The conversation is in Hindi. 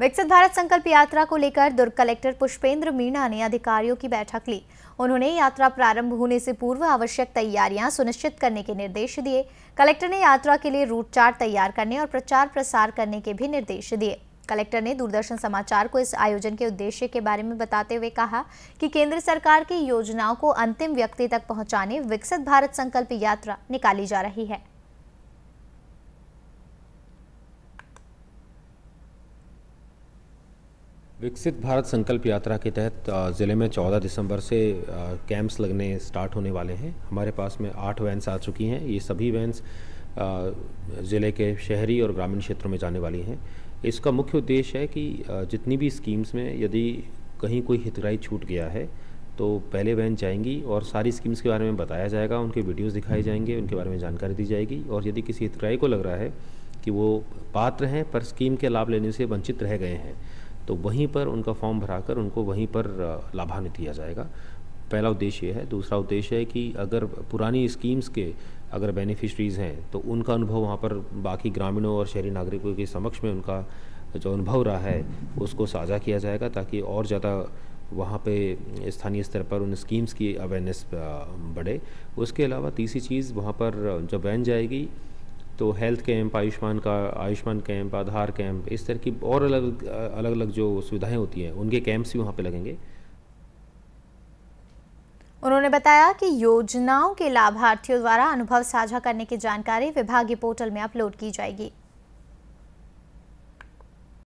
विकसित भारत संकल्प यात्रा को लेकर दुर्ग कलेक्टर पुष्पेंद्र मीणा ने अधिकारियों की बैठक ली उन्होंने यात्रा प्रारंभ होने से पूर्व आवश्यक तैयारियां सुनिश्चित करने के निर्देश दिए कलेक्टर ने यात्रा के लिए रूट चार्ट तैयार करने और प्रचार प्रसार करने के भी निर्देश दिए कलेक्टर ने दूरदर्शन समाचार को इस आयोजन के उद्देश्य के बारे में बताते हुए कहा कि केंद्र सरकार की योजनाओं को अंतिम व्यक्ति तक पहुंचाने विकसित भारत संकल्प यात्रा निकाली जा रही है विकसित भारत संकल्प यात्रा के तहत ज़िले में 14 दिसंबर से कैंप्स लगने स्टार्ट होने वाले हैं हमारे पास में आठ वैन्स आ चुकी हैं ये सभी वैन्स ज़िले के शहरी और ग्रामीण क्षेत्रों में जाने वाली हैं इसका मुख्य उद्देश्य है कि जितनी भी स्कीम्स में यदि कहीं कोई हितग्राही छूट गया है तो पहले वैन जाएंगी और सारी स्कीम्स के बारे में बताया जाएगा उनके वीडियोज़ दिखाए हम्म। जाएंगे उनके बारे में जानकारी दी जाएगी और यदि किसी हितग्राही को लग रहा है कि वो पात्र हैं पर स्कीम के लाभ लेने से वंचित रह गए हैं तो वहीं पर उनका फॉर्म भराकर उनको वहीं पर लाभान्वित किया जाएगा पहला उद्देश्य यह है दूसरा उद्देश्य है कि अगर पुरानी स्कीम्स के अगर बेनिफिशरीज़ हैं तो उनका अनुभव वहाँ पर बाकी ग्रामीणों और शहरी नागरिकों के समक्ष में उनका जो अनुभव रहा है उसको साझा किया जाएगा ताकि और ज़्यादा वहाँ पे स्थानीय स्तर पर उन स्कीम्स की अवेयरनेस बढ़े उसके अलावा तीसरी चीज़ वहाँ पर जब वैन जाएगी तो हेल्थ कैंप आयुष्मान का आयुष्मान कैंप आधार कैंप इस तरह की और अलग अलग अलग जो सुविधाएं होती हैं उनके कैंप्स भी वहाँ पे लगेंगे उन्होंने बताया कि योजनाओं के लाभार्थियों द्वारा अनुभव साझा करने की जानकारी विभागीय पोर्टल में अपलोड की जाएगी